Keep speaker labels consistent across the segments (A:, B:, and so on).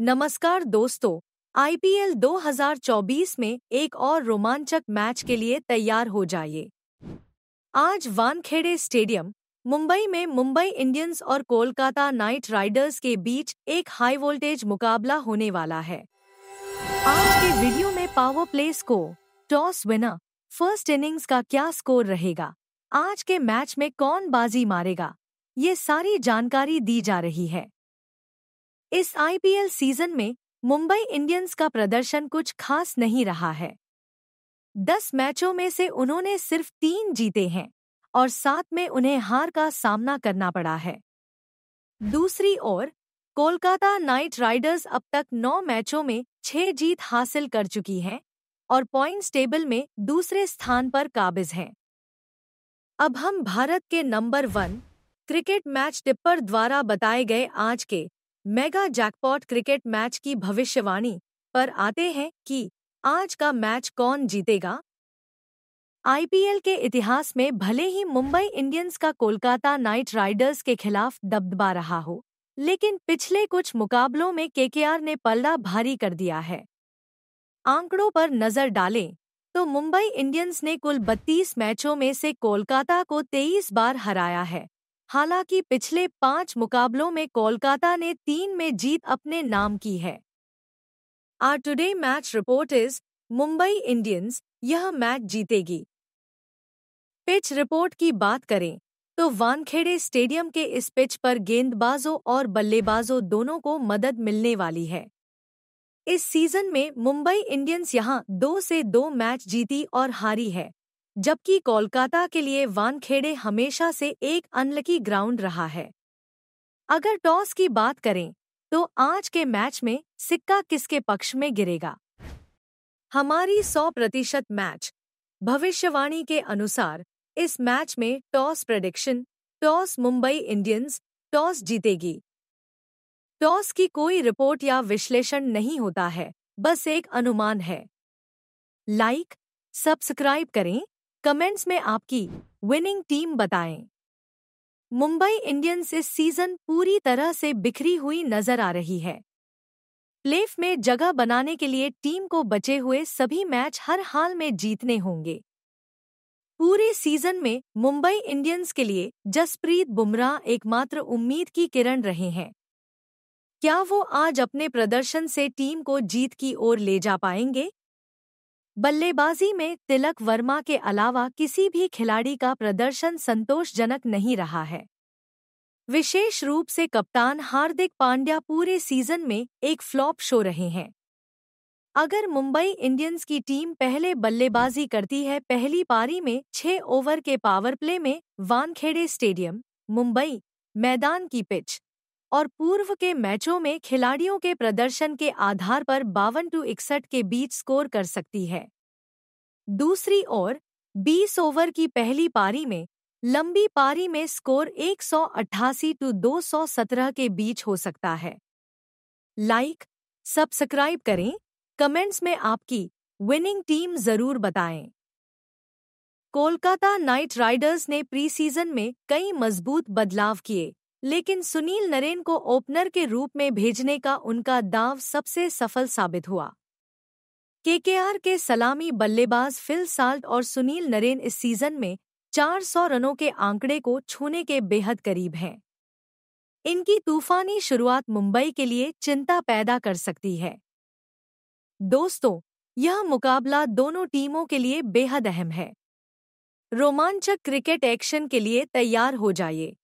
A: नमस्कार दोस्तों आईपीएल 2024 में एक और रोमांचक मैच के लिए तैयार हो जाइए आज वानखेड़े स्टेडियम मुंबई में मुंबई इंडियंस और कोलकाता नाइट राइडर्स के बीच एक हाई वोल्टेज मुकाबला होने वाला है आज के वीडियो में power play score toss winner first innings का क्या स्कोर रहेगा आज के मैच में कौन बाजी मारेगा ये सारी जानकारी दी जा रही है इस आईपीएल सीजन में मुंबई इंडियंस का प्रदर्शन कुछ खास नहीं रहा है दस मैचों में से उन्होंने सिर्फ तीन जीते हैं और साथ में उन्हें हार का सामना करना पड़ा है दूसरी ओर कोलकाता नाइट राइडर्स अब तक नौ मैचों में छह जीत हासिल कर चुकी हैं और पॉइंट्स टेबल में दूसरे स्थान पर काबिज हैं अब हम भारत के number one cricket match tipper द्वारा बताए गए आज के मेगा जैकपॉट क्रिकेट मैच की भविष्यवाणी पर आते हैं कि आज का मैच कौन जीतेगा आईपीएल के इतिहास में भले ही मुंबई इंडियंस का कोलकाता नाइट राइडर्स के खिलाफ दबदबा रहा हो लेकिन पिछले कुछ मुकाबलों में केकेआर ने पल्ला भारी कर दिया है आंकड़ों पर नजर डालें तो मुंबई इंडियंस ने कुल 32 मैचों में से कोलकाता को 23 बार हराया है हालांकि पिछले पांच मुकाबलों में कोलकाता ने तीन में जीत अपने नाम की है our today match report is Mumbai Indians यह मैच जीतेगी पिच रिपोर्ट की बात करें तो वानखेड़े स्टेडियम के इस पिच पर गेंदबाजों और बल्लेबाजों दोनों को मदद मिलने वाली है इस सीजन में मुंबई इंडियंस यहां दो से दो मैच जीती और हारी है जबकि कोलकाता के लिए वानखेड़े हमेशा से एक अनलकी ग्राउंड रहा है अगर टॉस की बात करें तो आज के मैच में सिक्का किसके पक्ष में गिरेगा हमारी 100 प्रतिशत मैच भविष्यवाणी के अनुसार इस मैच में toss prediction toss Mumbai Indians toss जीतेगी टॉस की कोई रिपोर्ट या विश्लेषण नहीं होता है बस एक अनुमान है लाइक सब्सक्राइब करें कमेंट्स में आपकी विनिंग टीम बताएं मुंबई इंडियंस इस सीजन पूरी तरह से बिखरी हुई नजर आ रही है प्लेफ में जगह बनाने के लिए टीम को बचे हुए सभी मैच हर हाल में जीतने होंगे पूरे सीजन में मुंबई इंडियंस के लिए जसप्रीत बुमराह एकमात्र उम्मीद की किरण रहे हैं क्या वो आज अपने प्रदर्शन से टीम को जीत की ओर ले जा पाएंगे बल्लेबाजी में तिलक वर्मा के अलावा किसी भी खिलाड़ी का प्रदर्शन संतोषजनक नहीं रहा है विशेष रूप से कप्तान हार्दिक पांड्या पूरे सीजन में एक फ्लॉप शो रहे हैं अगर मुंबई इंडियंस की टीम पहले बल्लेबाजी करती है पहली पारी में छह ओवर के पावर प्ले में वानखेड़े स्टेडियम मुंबई मैदान की पिच और पूर्व के मैचों में खिलाड़ियों के प्रदर्शन के आधार पर बावन टू इकसठ के बीच स्कोर कर सकती है दूसरी ओर 20 ओवर की पहली पारी में लंबी पारी में स्कोर 188 टू 217 के बीच हो सकता है लाइक सब्सक्राइब करें कमेंट्स में आपकी विनिंग टीम जरूर बताएं कोलकाता नाइट राइडर्स ने प्रीसीजन में कई मजबूत बदलाव किए लेकिन सुनील नरेन को ओपनर के रूप में भेजने का उनका दाव सबसे सफल साबित हुआ केकेआर के सलामी बल्लेबाज फिल साल्ट और सुनील नरेन इस सीजन में 400 रनों के आंकड़े को छूने के बेहद करीब हैं इनकी तूफानी शुरुआत मुंबई के लिए चिंता पैदा कर सकती है दोस्तों यह मुकाबला दोनों टीमों के लिए बेहद अहम है रोमांचक क्रिकेट एक्शन के लिए तैयार हो जाइए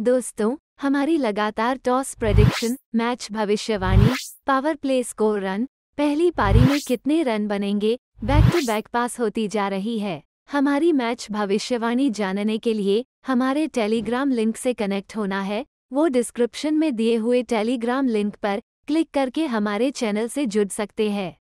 A: दोस्तों हमारी लगातार टॉस प्रेडिक्शन मैच भविष्यवाणी पावर प्ले स्कोर रन पहली पारी में कितने रन बनेंगे बैक टू बैक पास होती जा रही है हमारी मैच भविष्यवाणी जानने के लिए हमारे टेलीग्राम लिंक से कनेक्ट होना है वो डिस्क्रिप्शन में दिए हुए टेलीग्राम लिंक पर क्लिक करके हमारे चैनल से जुड़ सकते हैं